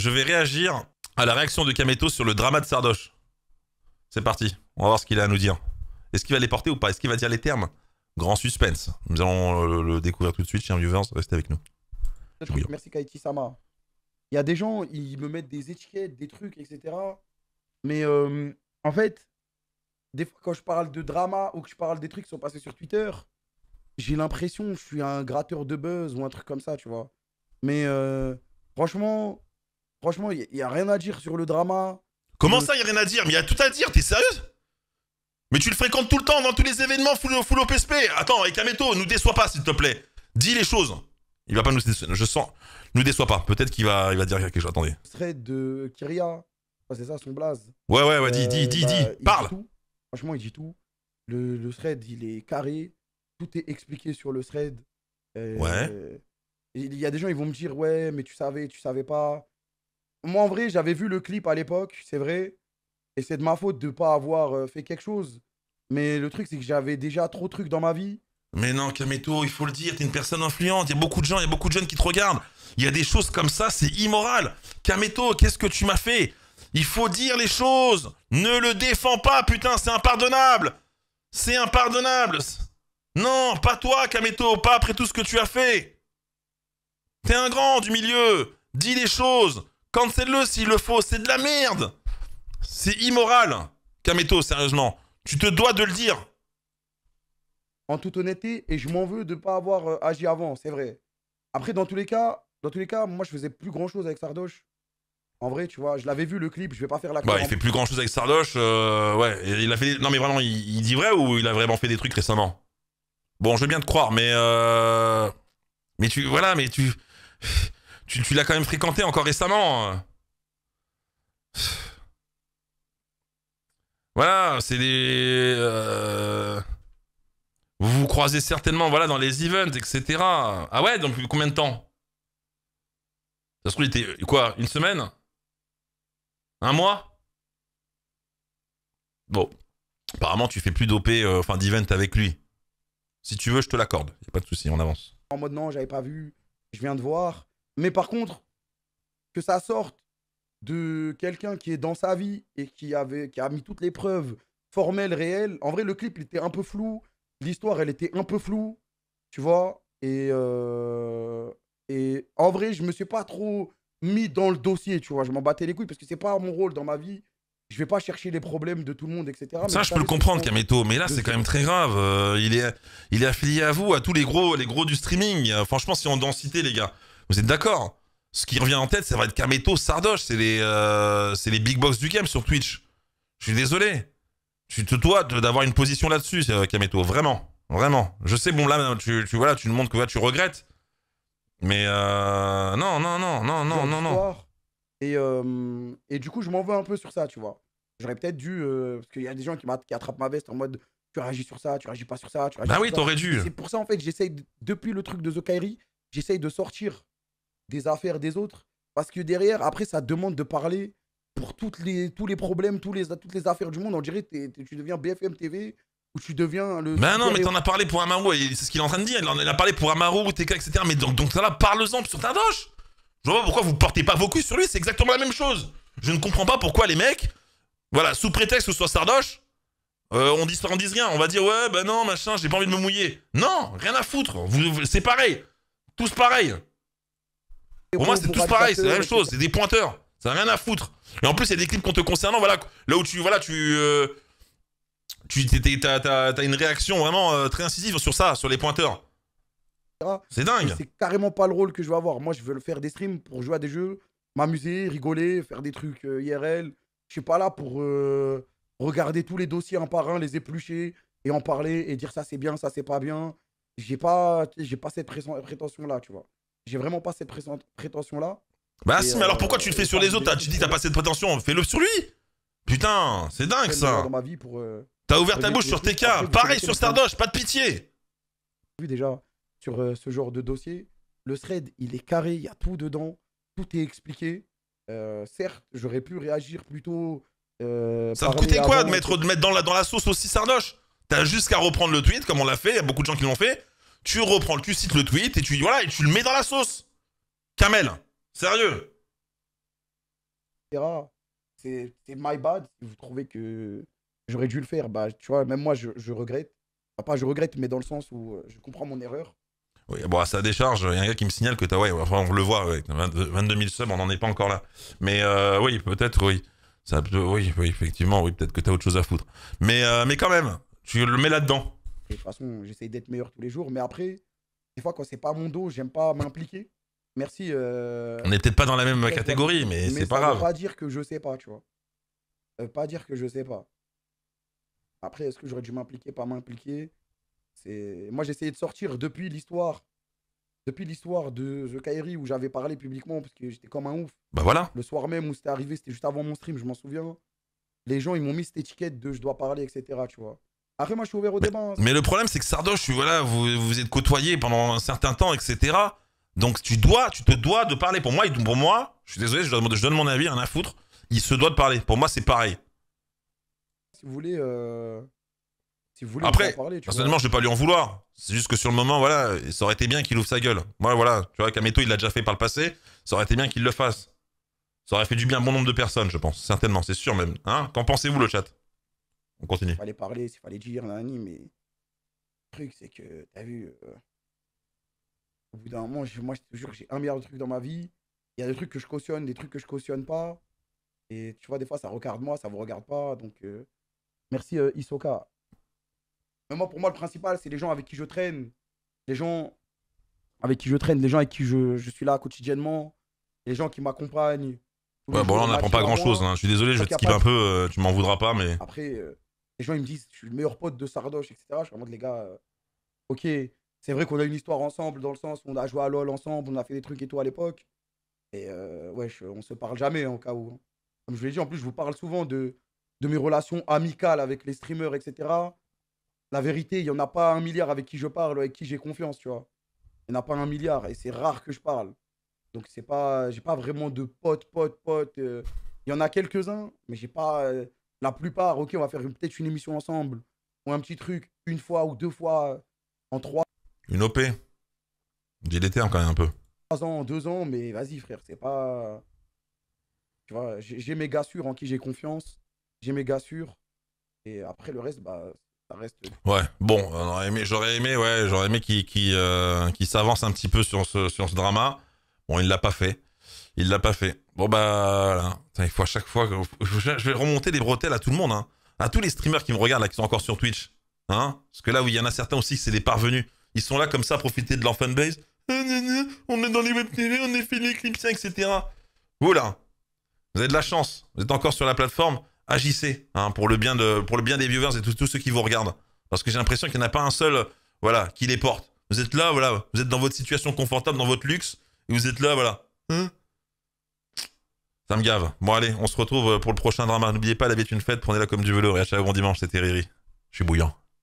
Je vais réagir à la réaction de Kameto sur le drama de Sardoche. C'est parti. On va voir ce qu'il a à nous dire. Est-ce qu'il va les porter ou pas Est-ce qu'il va dire les termes Grand suspense. Nous allons euh, le, découvrir tout de suite, chers viewers. Restez avec nous. Merci Kaiti Sama. Il y a des gens, ils me mettent des étiquettes, des trucs, etc. Mais euh, en fait, des fois quand je parle de drama ou que je parle des trucs qui sont passés sur Twitter, j'ai l'impression que je suis un gratteur de buzz ou un truc comme ça, tu vois. Mais euh, franchement, Franchement, il n'y a, rien à dire sur le drama. Comment ça, il n'y a rien à dire Mais il y a tout à dire, t'es sérieuse Mais tu le fréquentes tout le temps, dans tous les événements, full, full OPSP. Attends, et Kameto, nous déçois pas, s'il te plaît. Dis les choses. Il va pas nous je sens. Nous déçois pas, peut-être qu'il va, il va dire quelque chose. Attendez. thread de Kyria. Ah, c'est ça son blaze. Ouais, ouais, ouais, dis, dis, euh, dis, bah, Parle. Franchement, il dit tout. Le, thread, il est carré. Tout est expliqué sur le thread. Euh, ouais. Il y a des gens, ils vont me dire, ouais, mais tu savais, tu savais pas moi, en vrai, j'avais vu le clip à l'époque, c'est vrai. Et c'est de ma faute de ne pas avoir euh, fait quelque chose. Mais le truc, c'est que j'avais déjà trop de trucs dans ma vie. Mais non, Kameto, il faut le dire, t'es une personne influente. Il y a beaucoup de gens, il y a beaucoup de jeunes qui te regardent. Il y a des choses comme ça, c'est immoral. Kameto, qu'est-ce que tu m'as fait Il faut dire les choses. Ne le défends pas, putain, c'est impardonnable. C'est impardonnable. Non, pas toi, Kameto, pas après tout ce que tu as fait. T'es un grand du milieu. Dis les choses. Cancel-le s'il le faut, c'est de la merde C'est immoral Kameto, sérieusement. Tu te dois de le dire. En toute honnêteté, et je m'en veux de ne pas avoir euh, agi avant, c'est vrai. Après, dans tous les cas, dans tous les cas, moi je faisais plus grand chose avec Sardoche. En vrai, tu vois, je l'avais vu le clip, je vais pas faire la Bah, il fait plus grand chose avec Sardoche, euh, ouais. Il a fait. Non, mais vraiment, il, dit vrai ou il a vraiment fait des trucs récemment Bon, je veux bien te croire, mais. Euh, mais tu. Voilà, mais tu. Tu, l'as quand même fréquenté encore récemment. Euh. Voilà, c'est des... Euh, vous vous croisez certainement voilà, dans les events, etc. Ah ouais, donc combien de temps Ça se trouve, il était quoi Une semaine Un mois Bon, apparemment, tu fais plus d'OP, euh, enfin d'event avec lui. Si tu veux, je te l'accorde. Y pas de souci, on avance. En mode non, j'avais pas vu, je viens de voir. Mais par contre, que ça sorte de quelqu'un qui est dans sa vie et qui, avait, qui a mis toutes les preuves formelles, réelles. En vrai, le clip, il était un peu flou. L'histoire, elle était un peu floue. Tu vois et, euh, et en vrai, je me suis pas trop mis dans le dossier, tu vois. Je m'en battais les couilles parce que c'est pas mon rôle dans ma vie. Je vais pas chercher les problèmes de tout le monde, etc. Ça, je peux le comprendre, Kameto, mais là, c'est quand même très grave. Euh, il, est, il est affilié à vous, à tous les gros, les gros du streaming. Euh, franchement, c'est en densité, les gars. Vous êtes d'accord Ce qui revient en tête, ça va être Kameto, Sardoche. C'est les, euh, les big box du game sur Twitch. Je suis désolé. Tu te dois d'avoir une position là-dessus, euh, Kameto. Vraiment. Vraiment. Je sais, bon, là, tu, tu, voilà, tu montres que là, tu regrettes. Mais euh, non, non, non, non, non, non, non. Et, euh, et du coup, je m'en veux un peu sur ça, tu vois. J'aurais peut-être dû. parce qu'il y a des gens qui, attrapent ma veste en mode tu réagis sur ça, tu réagis pas sur ça. Tu réagis bah oui, t'aurais dû. C'est pour ça, en fait, j'essaye, depuis le truc de The j'essaye de sortir des affaires des autres. Parce que derrière, après, ça demande de parler pour toutes les, tous les problèmes, tous les, toutes les affaires du monde. On dirait que tu deviens BFM TV ou tu deviens le. Ben non, mais t'en as parlé pour Amaru, c'est ce qu'il est en train de dire. Il en a parlé pour Amaru, TK, etc. Mais donc, donc ça là, parle-en sur ta Je vois pas pourquoi vous portez pas vos couilles sur lui, c'est exactement la même chose. Je ne comprends pas pourquoi les mecs, voilà, sous prétexte que ce soit Sardoche, euh, on dit on dise rien, on va dire ouais, ben non, machin, j'ai pas envie de me mouiller. Non, rien à foutre, vous, c'est pareil, tous pareils pour moi, c'est tout pareil, c'est la même chose, c'est des pointeurs. Ça n'a rien à foutre. Et en plus, il y a des clips qu'on te concernant, voilà, là où tu, voilà, tu, euh, tu, t'as une réaction vraiment euh, très incisive sur ça, sur les pointeurs. Ah, c'est dingue. C'est carrément pas le rôle que je veux avoir. Moi, je veux le faire des streams pour jouer à des jeux, m'amuser, rigoler, faire des trucs euh, IRL. Je suis pas là pour regarder tous les dossiers un par un, les éplucher et en parler et dire ça c'est bien, ça c'est pas bien. J'ai pas, j'ai pas cette prétention là, tu vois. J'ai vraiment pas cette prétention-là. Bah si, mais alors pourquoi tu le fais euh, sur les autres Tu dis que t'as pas cette prétention, fais-le sur lui Putain, c'est dingue ça euh, T'as ouvert ta bouche sur TK, pareil sur Sardoche, pas de pitié Vu déjà sur euh, ce genre de dossier, le thread il est carré, il y a tout dedans, tout est expliqué. certes, j'aurais pu réagir plutôt. ça te coûtait quoi de mettre, de mettre dans, la, dans la sauce aussi Sardoche T'as juste qu'à reprendre le tweet, comme on l'a fait, il y a beaucoup de gens qui l'ont fait tu reprends, tu cites le tweet et tu voilà tu le mets dans la sauce. Kamel, sérieux. C'est my bad si vous trouvez que j'aurais dû le faire. Bah, tu vois, même moi, je, regrette. Enfin, pas je regrette, mais dans le sens où euh, je comprends mon erreur. Oui, bon, ça décharge, il y a un gars qui me signale que t'as, ouais, enfin, on le voit, avec 22 000 subs, on n'en est pas encore là. Mais euh, oui, peut-être, oui. Ça, oui, oui, effectivement, oui, peut-être que tu as autre chose à foutre. Mais, euh, mais quand même, tu le mets là-dedans de toute façon, j'essaye d'être meilleur tous les jours. Mais après, des fois, quand c'est pas mon dos, j'aime pas m'impliquer. Merci. Euh, On n'est peut-être pas dans la même catégorie, mais, c'est pas grave. Pas dire que je sais pas, tu vois. pas dire que je sais pas. Après, est-ce que j'aurais dû m'impliquer, pas m'impliquer C'est moi j'ai essayé de sortir depuis l'histoire, depuis l'histoire de The Kairi où j'avais parlé publiquement parce que j'étais comme un ouf. Bah voilà. Le soir même où c'était arrivé, c'était juste avant mon stream, je m'en souviens. Les gens ils m'ont mis cette étiquette de je dois parler, etc. Tu vois. Après, moi, je suis ouvert au mais, Mais le problème, c'est que Sardoche, voilà, vous vous êtes côtoyé pendant un certain temps, etc. Donc, tu dois, tu te dois de parler. Pour moi, pour moi je suis désolé, je donne, mon avis, rien à foutre. Il se doit de parler. Pour moi, c'est pareil. Si vous voulez. Euh, si vous voulez Après, parler, personnellement, je ne vais pas lui en vouloir. C'est juste que sur le moment, voilà, ça aurait été bien qu'il ouvre sa gueule. Moi, voilà, tu vois, Kameto, il l'a déjà fait par le passé. Ça aurait été bien qu'il le fasse. Ça aurait fait du bien à bon nombre de personnes, je pense. Certainement, c'est sûr même. Hein. Qu'en pensez-vous, le chat on continue. Il fallait parler, il fallait dire, nani, mais le truc, c'est que, t'as vu, euh, au bout d'un moment, moi, je te jure, j'ai un milliard de trucs dans ma vie. Il y a des trucs que je cautionne, des trucs que je cautionne pas. Et tu vois, des fois, ça regarde moi, ça vous regarde pas. Donc, euh, merci euh, Isoka. Mais moi, pour moi, le principal, c'est les gens avec qui je traîne. Les gens avec qui je traîne, les gens avec qui je, je suis là quotidiennement, les gens qui m'accompagnent. Ouais, bon, là, on n'apprend pas grand chose. Hein. Je suis désolé, je te skippe un peu, tu m'en voudras pas, mais. Après, les gens ils me disent je suis le meilleur pote de Sardoche, etc. Je suis vraiment de les gars, euh, ok, c'est vrai qu'on a une histoire ensemble dans le sens où on a joué à LoL ensemble, on a fait des trucs et tout à l'époque. Et ouais, euh, on se parle jamais en hein, cas où. Hein. Comme je l'ai dit, en plus, je vous parle souvent de, de mes relations amicales avec les streamers, etc. La vérité, il n'y en a pas un milliard avec qui je parle, avec qui j'ai confiance, tu vois. Il n'y en a pas un milliard et c'est rare que je parle. Donc, c'est pas, j'ai pas vraiment de potes, potes, potes. Euh, il y en a quelques-uns, mais j'ai pas. La plupart, ok, on va faire peut-être une émission ensemble ou un petit truc une fois ou deux fois euh, en trois. Une OP. Dis les termes quand même un peu. Trois ans, deux ans, mais vas-y frère, c'est pas. Tu vois, j'ai mes gars sûrs en qui j'ai confiance. J'ai mes gars sûrs. Et après le reste, bah, ça reste. Ouais, bon, j'aurais aimé, aimé, ouais, j'aurais aimé euh, qu'il s'avance un petit peu sur ce, sur ce drama. Bon, il ne l'a pas fait. Il l'a pas fait. Bon bah voilà. il faut à chaque fois que... je vais remonter les bretelles à tout le monde, hein. à tous les streamers qui me regardent là, qui sont encore sur Twitch, hein. Parce que là où il y en a certains aussi, c'est des parvenus. Ils sont là comme ça, à profiter de leur fanbase. Eh, on est dans les web TV, on est fait les clips, etc. Vous là, vous avez de la chance. Vous êtes encore sur la plateforme. Agissez hein, pour, le bien de, pour le bien des viewers et tous ceux qui vous regardent. Parce que j'ai l'impression qu'il n'y en a pas un seul, voilà, qui les porte. Vous êtes là, voilà, vous êtes dans votre situation confortable, dans votre luxe, et vous êtes là, voilà. Hein ça me gave. Bon, allez, on se retrouve pour le prochain drama. N'oubliez pas, la vie une fête. Prenez-la comme du velours et à chaque bon dimanche. C'était Riri. Je suis bouillant.